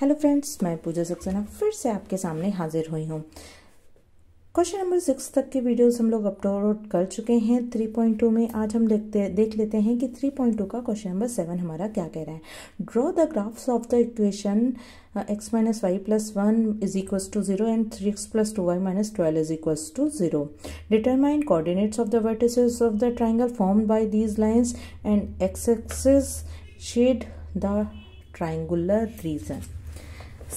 hello friends मैं पूजा सक्सेना फिर से आपके सामने हाजिर हुई हूँ क्वेश्चन नंबर सिक्स तक के वीडियोस हम लोग अपलोड कर चुके हैं थ्री पॉइंट टू में आज हम देखते देख लेते हैं कि थ्री पॉइंट टू का क्वेश्चन नंबर सेवन हमारा क्या कह रहा है draw the graphs of the equation x minus y plus one is equal to zero and three x plus two y minus twelve is equal to zero determine coordinates of the vertices of the triangle form by these lines and x axis shade the triangular region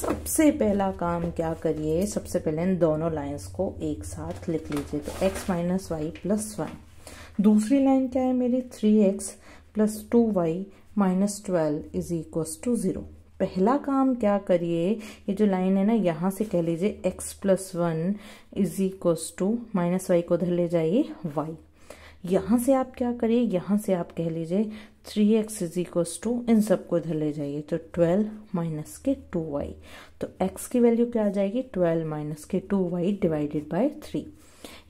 सबसे पहला काम क्या करिए सबसे पहले इन दोनों lines को एक साथ लिख लीजिए तो x minus y plus one दूसरी लाइन क्या है मेरी three x plus two y minus twelve is equals to zero पहला काम क्या करिए ये जो लाइन है ना यहाँ से कह लीजिए x plus one is equals to minus y को उधर ले जाइए y यहाँ से आप क्या करिए यहाँ से आप कह लीजिए three x is equals to इन सबको इधर ले जाइए तो ट्वेल्व माइनस के टू वाई तो एक्स की वैल्यू क्या आ जाएगी ट्वेल्व माइनस के two y divided by three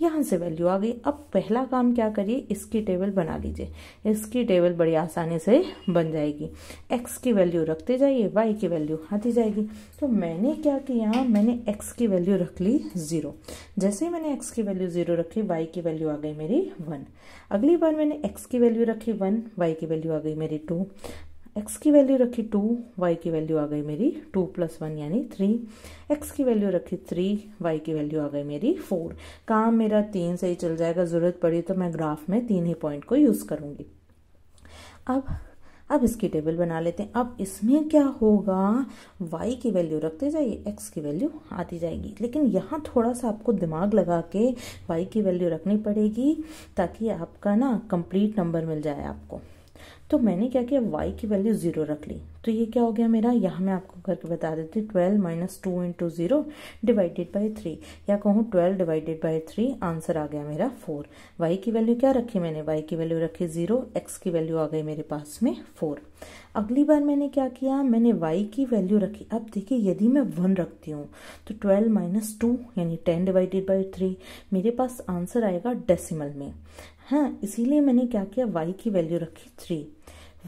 यहाँ से वैल्यू आ गई अब पहला काम क्या करिए इसकी टेबल बना लीजिए इसकी टेबल बड़ी आसानी से बन जाएगी एक्स की वैल्यू रखते जाइए वाई की वैल्यू आती जाएगी तो मैंने क्या किया मैंने एक्स की वैल्यू रख ली ज़ीरो जैसे ही मैंने एक्स की वैल्यू ज़ीरो रखी वाई की वैल्यू आ गई मेरी वन अगली बार मैंने एक्स की वैल्यू रखी वन वाई की वैल्यू आ गई मेरी टू एक्स की वैल्यू रखी टू वाई की वैल्यू आ गई मेरी टू प्लस वन यानी थ्री एक्स की वैल्यू रखी थ्री वाई की वैल्यू आ गई मेरी फोर काम मेरा तीन से ही चल जाएगा ज़रूरत पड़ी तो मैं ग्राफ में तीन ही पॉइंट को यूज़ करूंगी अब अब इसकी टेबल बना लेते हैं अब इसमें क्या होगा y की वैल्यू रखते जाइए x की वैल्यू आती जाएगी लेकिन यहाँ थोड़ा सा आपको दिमाग लगा के y की वैल्यू रखनी पड़ेगी ताकि आपका ना कंप्लीट नंबर मिल जाए आपको तो मैंने क्या किया वाई की वैल्यू ज़ीरो रख ली तो ये क्या हो गया मेरा यहाँ मैं आपको करके बता देती हूँ twelve minus two into zero divided by three या कहूँ twelve divided by three answer आ गया मेरा फोर वाई की वैल्यू क्या रखी मैंने वाई की वैल्यू रखी ज़ीरो एक्स की वैल्यू आ गई मेरे पास में फोर अगली बार मैंने क्या किया मैंने y की वैल्यू रखी अब देखिए यदि मैं वन रखती हूँ तो ट्वेल्व माइनस टू यानी टेन डिवाइडेड बाई थ्री मेरे पास आंसर आएगा डेसिमल में हाँ इसीलिए मैंने क्या किया y की वैल्यू रखी थ्री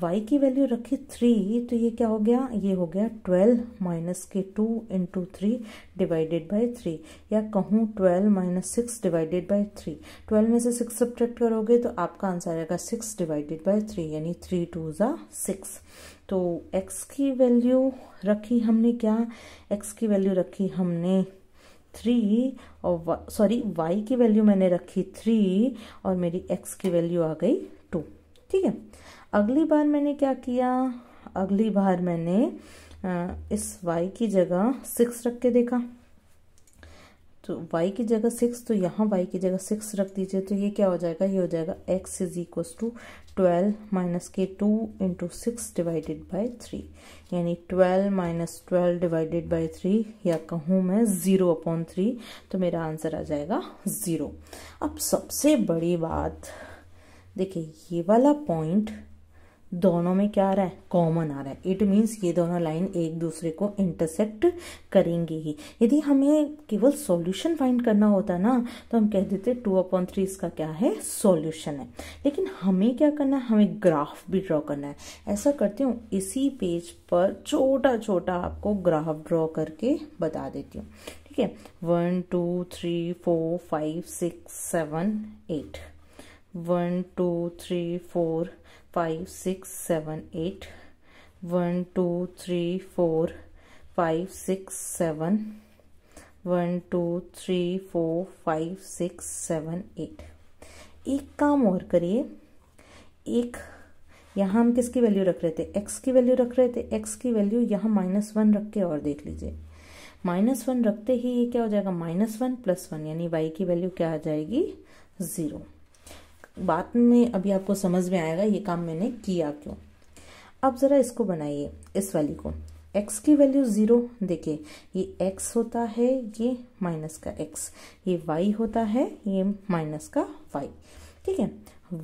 y की वैल्यू रखी थ्री तो ये क्या हो गया ये हो गया ट्वेल्व माइनस के two into three divided by three या कहूँ twelve minus six divided by three twelve में से सिक्स सब्ट्रैक्ट करोगे तो आपका आंसर आएगा सिक्स डिवाइडेड बाय थ्री यानी थ्री टू ज़ा सिक्स तो x की वैल्यू रखी हमने क्या x की वैल्यू रखी हमने थ्री और सॉरी y की वैल्यू मैंने रखी थ्री और मेरी x की वैल्यू आ गई टू ठीक है अगली बार मैंने क्या किया अगली बार मैंने इस वाई की जगह सिक्स रख के देखा तो वाई की जगह सिक्स तो यहाँ वाई की जगह सिक्स रख दीजिए तो ये क्या हो जाएगा ये हो जाएगा x is equal to twelve minus के two into six divided by three यानी twelve minus twelve divided by three या कहूँ मैं ज़ीरो अपॉन थ्री तो मेरा आंसर आ जाएगा ज़ीरो अब सबसे बड़ी बात देखिए ये वाला पॉइंट दोनों में क्या आ रहा है कॉमन आ रहा है इट मीन्स ये दोनों लाइन एक दूसरे को इंटरसेक्ट करेंगे ही यदि हमें केवल सॉल्यूशन फाइंड करना होता ना तो हम कह देते टू अपॉन थ्री इसका क्या है सॉल्यूशन है लेकिन हमें क्या करना है हमें ग्राफ भी ड्रॉ करना है ऐसा करती हूँ इसी पेज पर छोटा छोटा आपको ग्राफ ड्रॉ करके बता देती हूँ ठीक है one two three four five six seven eight one two three four five six seven eight one two three four five six seven one two three four five six seven eight एक काम और करिए एक यहाँ हम किसकी value रख रहे थे एक्स की वैल्यू रख रहे थे एक्स की वैल्यू यहाँ माइनस वन रख के और देख लीजिए माइनस वन रखते ही ये क्या हो जाएगा माइनस वन प्लस वन यानी वाई की वैल्यू क्या आ जाएगी ज़ीरो बात में अभी आपको समझ में आएगा ये काम मैंने किया क्यों अब ज़रा इसको बनाइए इस वाली को x की वैल्यू ज़ीरो देखिए ये x होता है ये माइनस का x ये y होता है ये माइनस का y ठीक है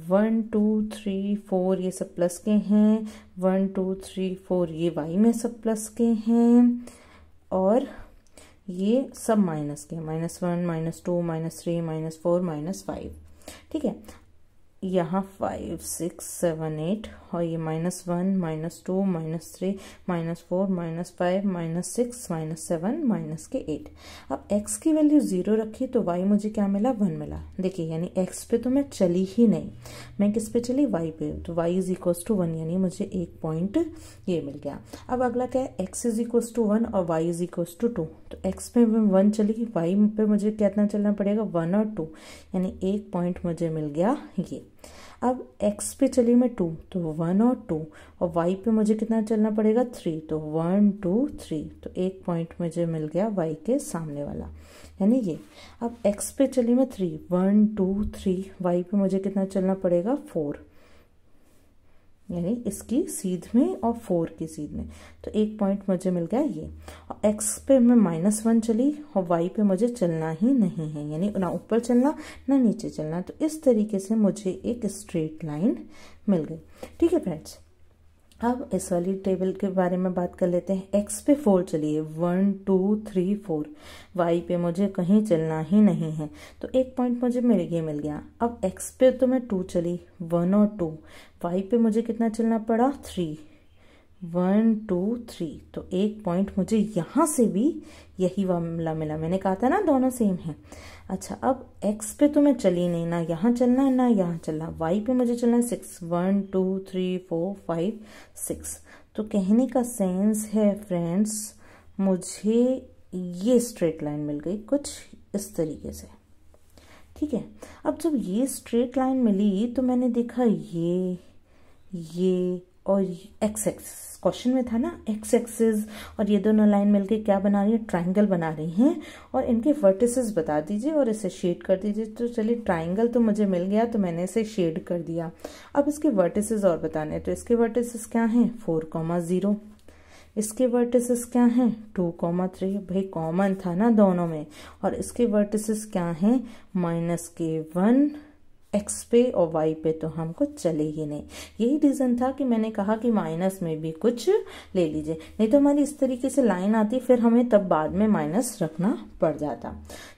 वन टू थ्री फोर ये सब प्लस के हैं वन टू थ्री फोर ये y में सब प्लस के हैं और ये सब माइनस के minus one minus two minus three minus four minus five ठीक है यहाँ फाइव सिक्स सेवन एट और ये minus one minus two minus three minus four minus five minus six minus seven minus के एट अब x की value zero रखी तो वाई मुझे क्या मिला वन मिला देखिए यानी एक्स पे तो मैं चली ही नहीं मैं किस पे चली वाई पे तो y is equal to one यानी मुझे एक पॉइंट ये मिल गया अब अगला क्या है x is equal to one और y is equal to two तो एक्स पे मैं वन चली वाई पे मुझे कितना चलना पड़ेगा वन और टू यानी एक पॉइंट मुझे मिल गया ये अब एक्स पे चली मैं टू तो वन और टू और वाई पे मुझे कितना चलना पड़ेगा थ्री तो वन टू थ्री तो एक पॉइंट मुझे मिल गया वाई के सामने वाला यानी ये अब एक्स पे चली मैं three one two three y पे मुझे कितना चलना पड़ेगा फोर यानी इसकी सीध में और फोर की सीध में तो एक पॉइंट मुझे मिल गया ये और एक्स पे मैं माइनस वन चली और वाई पे मुझे चलना ही नहीं है यानी ना ऊपर चलना ना नीचे चलना तो इस तरीके से मुझे एक स्ट्रेट लाइन मिल गई ठीक है फ्रेंड्स अब इस वाली टेबल के बारे में बात कर लेते हैं एक्स पे फोर चलिए one two three four y पे मुझे कहीं चलना ही नहीं है तो एक पॉइंट मुझे मिल गया मिल गया अब एक्स पे तो मैं टू चली वन और टू वाई पे मुझे कितना चलना पड़ा थ्री वन टू थ्री तो एक पॉइंट मुझे यहां से भी यही मामला मिला मैंने कहा था ना दोनों सेम है अच्छा अब एक्स पे तो मैं चली नहीं ना यहाँ चलना है ना यहाँ चलना वाई पे मुझे चलना है six one two three four five six तो कहने का सेंस है फ्रेंड्स मुझे ये स्ट्रेट लाइन मिल गई कुछ इस तरीके से ठीक है अब जब ये स्ट्रेट लाइन मिली तो मैंने देखा ये ये और एक्स एक्स क्वेश्चन में था ना एक्स एक्सेस और ये दोनों लाइन मिलके क्या बना रही है ट्राइंगल बना रही हैं और इनके वर्टिसेस बता दीजिए और इसे शेड कर दीजिए तो चलिए ट्राइंगल तो मुझे मिल गया तो मैंने इसे शेड कर दिया अब इसके वर्टिसेस और बताने तो इसके वर्टिसेस क्या हैं फोर कॉमा ज़ीरो इसके वर्टिसेस क्या हैं टू कॉमा थ्री भाई कॉमन था ना दोनों में और इसके वर्टिसेस क्या हैं माइनस के वन एक्स पे और वाई पे तो हमको चले ही नहीं यही रीज़न था कि मैंने कहा कि माइनस में भी कुछ ले लीजिए नहीं तो हमारी इस तरीके से लाइन आती फिर हमें तब बाद में माइनस रखना पड़ जाता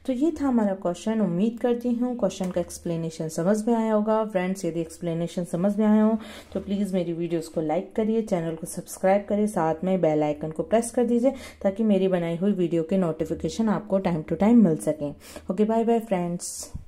तो ये था हमारा क्वेश्चन उम्मीद करती हूँ क्वेश्चन का एक्सप्लेनेशन समझ में आया होगा फ्रेंड्स यदि एक्सप्लेनेशन समझ में आया हो तो प्लीज़ मेरी वीडियोज़ को लाइक करिए चैनल को सब्सक्राइब करिए साथ में बेल आइकन को प्रेस कर दीजिए ताकि मेरी बनाई हुई वीडियो के नोटिफिकेशन आपको टाइम टू टाइम मिल सके ओके बाय बाय फ्रेंड्स